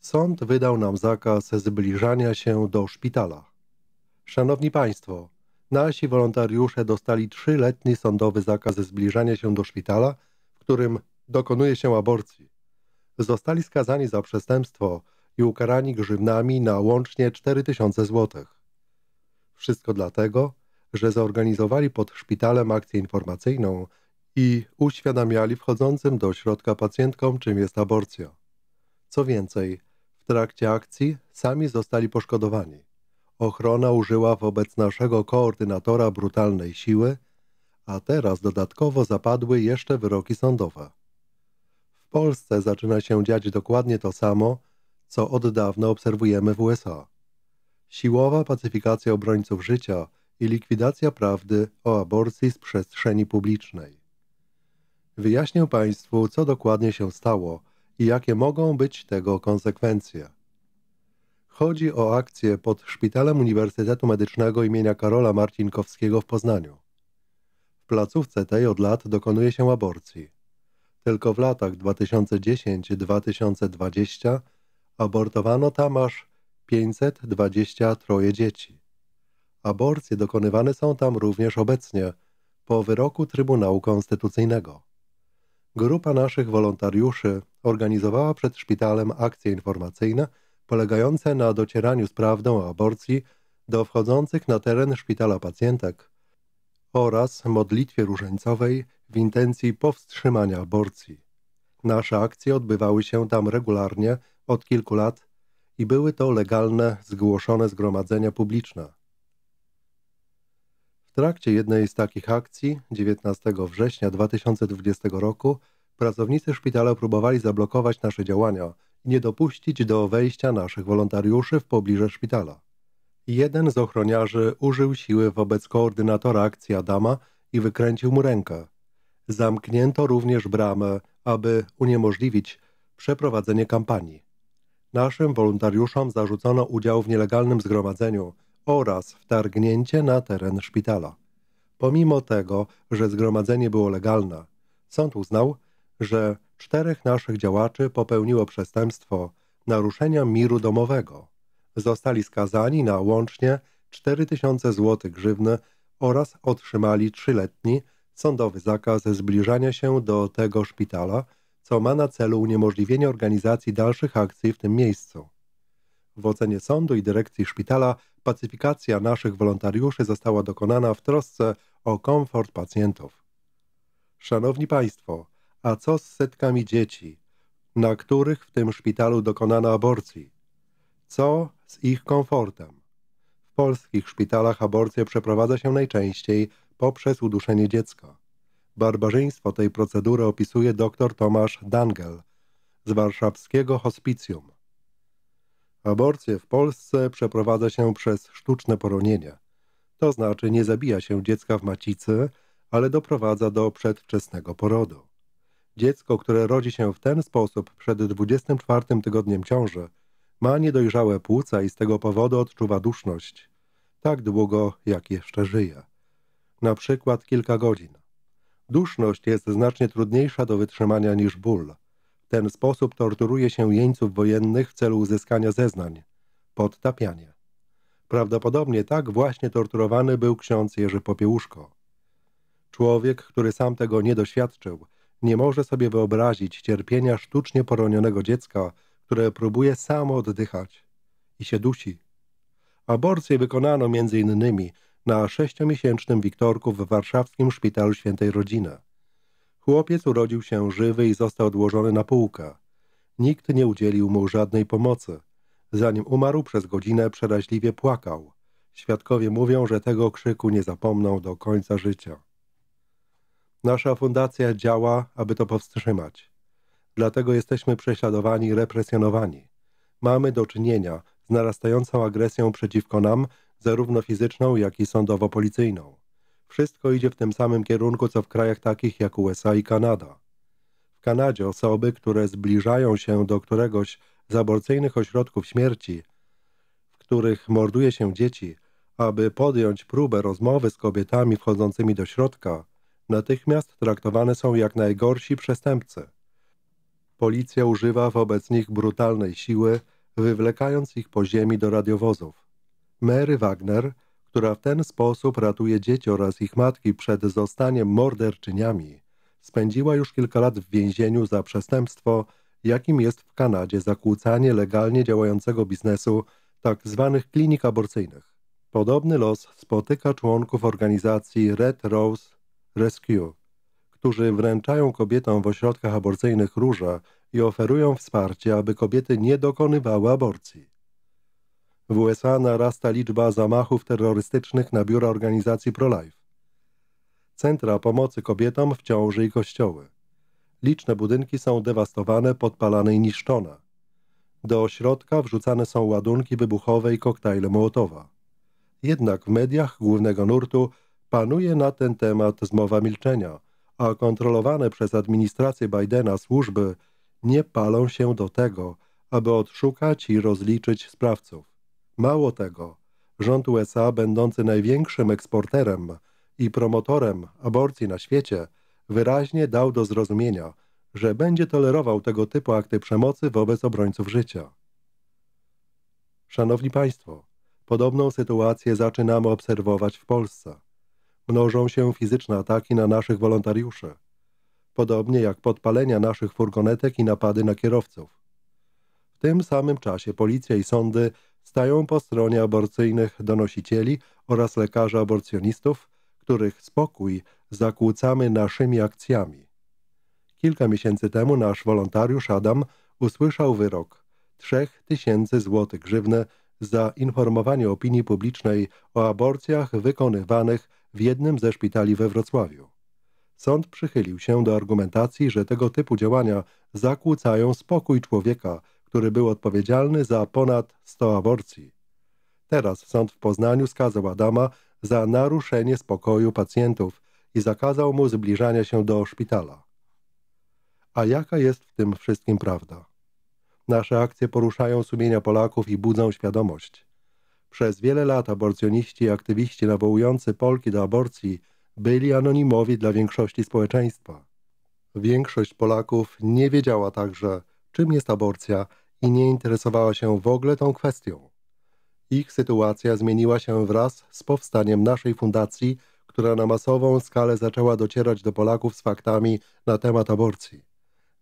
Sąd wydał nam zakaz zbliżania się do szpitala. Szanowni Państwo, nasi wolontariusze dostali trzyletni sądowy zakaz zbliżania się do szpitala, w którym dokonuje się aborcji. Zostali skazani za przestępstwo i ukarani grzywnami na łącznie 4000 zł. Wszystko dlatego, że zorganizowali pod szpitalem akcję informacyjną i uświadamiali wchodzącym do środka pacjentkom, czym jest aborcja. Co więcej, trakcie akcji sami zostali poszkodowani. Ochrona użyła wobec naszego koordynatora brutalnej siły, a teraz dodatkowo zapadły jeszcze wyroki sądowe. W Polsce zaczyna się dziać dokładnie to samo, co od dawna obserwujemy w USA. Siłowa pacyfikacja obrońców życia i likwidacja prawdy o aborcji z przestrzeni publicznej. Wyjaśnię Państwu, co dokładnie się stało – i jakie mogą być tego konsekwencje. Chodzi o akcję pod Szpitalem Uniwersytetu Medycznego imienia Karola Marcinkowskiego w Poznaniu. W placówce tej od lat dokonuje się aborcji. Tylko w latach 2010-2020 abortowano tam aż 523 dzieci. Aborcje dokonywane są tam również obecnie po wyroku Trybunału Konstytucyjnego. Grupa naszych wolontariuszy organizowała przed szpitalem akcje informacyjne polegające na docieraniu z prawdą o aborcji do wchodzących na teren szpitala pacjentek oraz modlitwie różańcowej w intencji powstrzymania aborcji. Nasze akcje odbywały się tam regularnie od kilku lat i były to legalne, zgłoszone zgromadzenia publiczne trakcie jednej z takich akcji 19 września 2020 roku pracownicy szpitala próbowali zablokować nasze działania i nie dopuścić do wejścia naszych wolontariuszy w pobliże szpitala. Jeden z ochroniarzy użył siły wobec koordynatora akcji Adama i wykręcił mu rękę. Zamknięto również bramę, aby uniemożliwić przeprowadzenie kampanii. Naszym wolontariuszom zarzucono udział w nielegalnym zgromadzeniu – oraz wtargnięcie na teren szpitala. Pomimo tego, że zgromadzenie było legalne, sąd uznał, że czterech naszych działaczy popełniło przestępstwo naruszenia miru domowego. Zostali skazani na łącznie 4000 zł grzywny oraz otrzymali trzyletni sądowy zakaz zbliżania się do tego szpitala, co ma na celu uniemożliwienie organizacji dalszych akcji w tym miejscu. W ocenie sądu i dyrekcji szpitala pacyfikacja naszych wolontariuszy została dokonana w trosce o komfort pacjentów. Szanowni Państwo, a co z setkami dzieci, na których w tym szpitalu dokonano aborcji? Co z ich komfortem? W polskich szpitalach aborcja przeprowadza się najczęściej poprzez uduszenie dziecka. Barbarzyństwo tej procedury opisuje dr Tomasz Dangel z warszawskiego hospicjum. Aborcję w Polsce przeprowadza się przez sztuczne poronienia. To znaczy nie zabija się dziecka w macicy, ale doprowadza do przedwczesnego porodu. Dziecko, które rodzi się w ten sposób przed 24 tygodniem ciąży, ma niedojrzałe płuca i z tego powodu odczuwa duszność, tak długo jak jeszcze żyje. Na przykład kilka godzin. Duszność jest znacznie trudniejsza do wytrzymania niż ból – ten sposób torturuje się jeńców wojennych w celu uzyskania zeznań. Podtapianie. Prawdopodobnie tak właśnie torturowany był ksiądz Jerzy Popiełuszko. Człowiek, który sam tego nie doświadczył, nie może sobie wyobrazić cierpienia sztucznie poronionego dziecka, które próbuje samo oddychać i się dusi. Aborcję wykonano m.in. na sześciomiesięcznym Wiktorku w warszawskim Szpitalu Świętej Rodziny. Chłopiec urodził się żywy i został odłożony na półkę. Nikt nie udzielił mu żadnej pomocy. Zanim umarł, przez godzinę przeraźliwie płakał. Świadkowie mówią, że tego krzyku nie zapomną do końca życia. Nasza fundacja działa, aby to powstrzymać. Dlatego jesteśmy prześladowani i represjonowani. Mamy do czynienia z narastającą agresją przeciwko nam, zarówno fizyczną, jak i sądowo-policyjną. Wszystko idzie w tym samym kierunku, co w krajach takich jak USA i Kanada. W Kanadzie osoby, które zbliżają się do któregoś z aborcyjnych ośrodków śmierci, w których morduje się dzieci, aby podjąć próbę rozmowy z kobietami wchodzącymi do środka, natychmiast traktowane są jak najgorsi przestępcy. Policja używa wobec nich brutalnej siły, wywlekając ich po ziemi do radiowozów. Mary Wagner – która w ten sposób ratuje dzieci oraz ich matki przed zostaniem morderczyniami, spędziła już kilka lat w więzieniu za przestępstwo, jakim jest w Kanadzie zakłócanie legalnie działającego biznesu tzw. Tak klinik aborcyjnych. Podobny los spotyka członków organizacji Red Rose Rescue, którzy wręczają kobietom w ośrodkach aborcyjnych róże i oferują wsparcie, aby kobiety nie dokonywały aborcji. W USA narasta liczba zamachów terrorystycznych na biura organizacji pro Centra pomocy kobietom w ciąży i kościoły. Liczne budynki są dewastowane, podpalane i niszczone. Do środka wrzucane są ładunki wybuchowe i koktajle Mołotowa. Jednak w mediach głównego nurtu panuje na ten temat zmowa milczenia, a kontrolowane przez administrację Bidena służby nie palą się do tego, aby odszukać i rozliczyć sprawców. Mało tego, rząd USA, będący największym eksporterem i promotorem aborcji na świecie, wyraźnie dał do zrozumienia, że będzie tolerował tego typu akty przemocy wobec obrońców życia. Szanowni Państwo, podobną sytuację zaczynamy obserwować w Polsce. Mnożą się fizyczne ataki na naszych wolontariuszy, podobnie jak podpalenia naszych furgonetek i napady na kierowców. W tym samym czasie policja i sądy stają po stronie aborcyjnych donosicieli oraz lekarzy aborcjonistów, których spokój zakłócamy naszymi akcjami. Kilka miesięcy temu nasz wolontariusz Adam usłyszał wyrok 3000 zł grzywny za informowanie opinii publicznej o aborcjach wykonywanych w jednym ze szpitali we Wrocławiu. Sąd przychylił się do argumentacji, że tego typu działania zakłócają spokój człowieka który był odpowiedzialny za ponad 100 aborcji. Teraz sąd w Poznaniu skazał Adama za naruszenie spokoju pacjentów i zakazał mu zbliżania się do szpitala. A jaka jest w tym wszystkim prawda? Nasze akcje poruszają sumienia Polaków i budzą świadomość. Przez wiele lat aborcjoniści i aktywiści nawołujący Polki do aborcji byli anonimowi dla większości społeczeństwa. Większość Polaków nie wiedziała także, czym jest aborcja i nie interesowała się w ogóle tą kwestią. Ich sytuacja zmieniła się wraz z powstaniem naszej fundacji, która na masową skalę zaczęła docierać do Polaków z faktami na temat aborcji.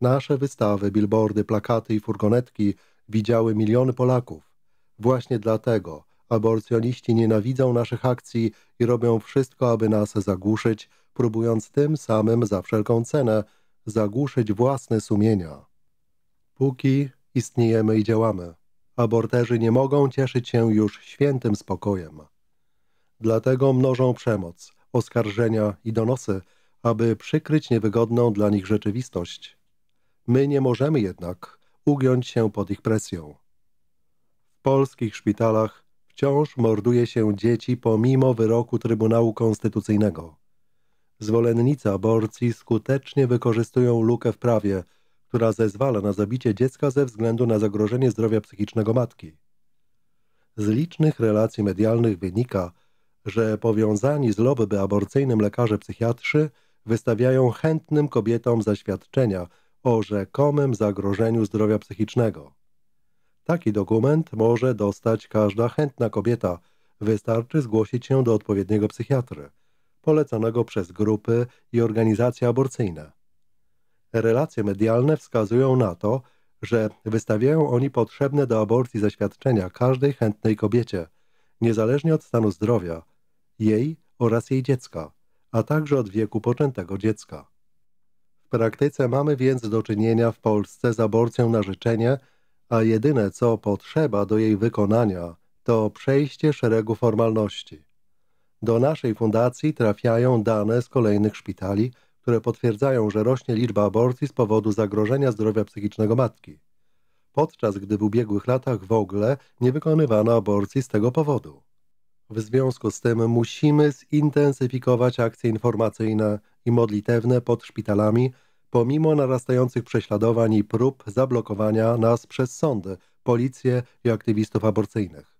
Nasze wystawy, billboardy, plakaty i furgonetki widziały miliony Polaków. Właśnie dlatego aborcjoniści nienawidzą naszych akcji i robią wszystko, aby nas zagłuszyć, próbując tym samym za wszelką cenę zagłuszyć własne sumienia. Póki istniejemy i działamy, aborterzy nie mogą cieszyć się już świętym spokojem. Dlatego mnożą przemoc, oskarżenia i donosy, aby przykryć niewygodną dla nich rzeczywistość. My nie możemy jednak ugiąć się pod ich presją. W polskich szpitalach wciąż morduje się dzieci pomimo wyroku Trybunału Konstytucyjnego. Zwolennicy aborcji skutecznie wykorzystują lukę w prawie – która zezwala na zabicie dziecka ze względu na zagrożenie zdrowia psychicznego matki. Z licznych relacji medialnych wynika, że powiązani z lobby aborcyjnym lekarze psychiatrzy wystawiają chętnym kobietom zaświadczenia o rzekomym zagrożeniu zdrowia psychicznego. Taki dokument może dostać każda chętna kobieta, wystarczy zgłosić się do odpowiedniego psychiatry, polecanego przez grupy i organizacje aborcyjne relacje medialne wskazują na to, że wystawiają oni potrzebne do aborcji zaświadczenia każdej chętnej kobiecie, niezależnie od stanu zdrowia, jej oraz jej dziecka, a także od wieku poczętego dziecka. W praktyce mamy więc do czynienia w Polsce z aborcją na życzenie, a jedyne co potrzeba do jej wykonania to przejście szeregu formalności. Do naszej fundacji trafiają dane z kolejnych szpitali – które potwierdzają, że rośnie liczba aborcji z powodu zagrożenia zdrowia psychicznego matki, podczas gdy w ubiegłych latach w ogóle nie wykonywano aborcji z tego powodu. W związku z tym musimy zintensyfikować akcje informacyjne i modlitewne pod szpitalami, pomimo narastających prześladowań i prób zablokowania nas przez sądy, policję i aktywistów aborcyjnych.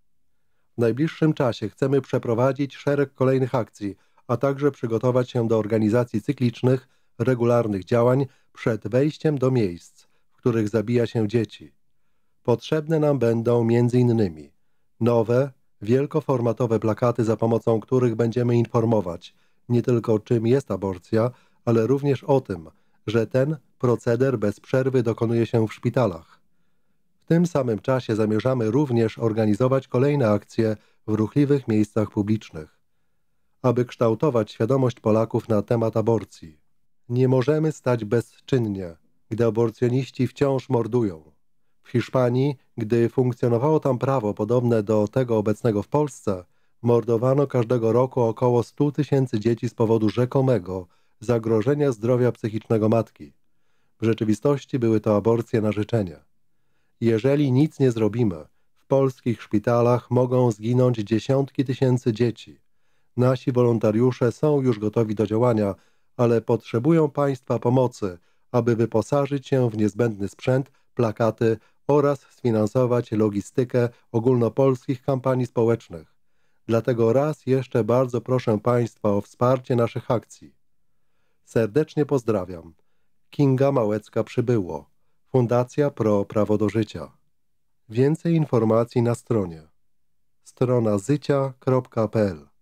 W najbliższym czasie chcemy przeprowadzić szereg kolejnych akcji, a także przygotować się do organizacji cyklicznych, regularnych działań przed wejściem do miejsc, w których zabija się dzieci. Potrzebne nam będą m.in. nowe, wielkoformatowe plakaty, za pomocą których będziemy informować nie tylko czym jest aborcja, ale również o tym, że ten proceder bez przerwy dokonuje się w szpitalach. W tym samym czasie zamierzamy również organizować kolejne akcje w ruchliwych miejscach publicznych aby kształtować świadomość Polaków na temat aborcji. Nie możemy stać bezczynnie, gdy aborcjoniści wciąż mordują. W Hiszpanii, gdy funkcjonowało tam prawo podobne do tego obecnego w Polsce, mordowano każdego roku około 100 tysięcy dzieci z powodu rzekomego zagrożenia zdrowia psychicznego matki. W rzeczywistości były to aborcje na życzenie. Jeżeli nic nie zrobimy, w polskich szpitalach mogą zginąć dziesiątki tysięcy dzieci – Nasi wolontariusze są już gotowi do działania, ale potrzebują Państwa pomocy, aby wyposażyć się w niezbędny sprzęt, plakaty oraz sfinansować logistykę ogólnopolskich kampanii społecznych. Dlatego raz jeszcze bardzo proszę Państwa o wsparcie naszych akcji. Serdecznie pozdrawiam. Kinga Małecka przybyło. Fundacja Pro Prawo do Życia. Więcej informacji na stronie strona zycia.pl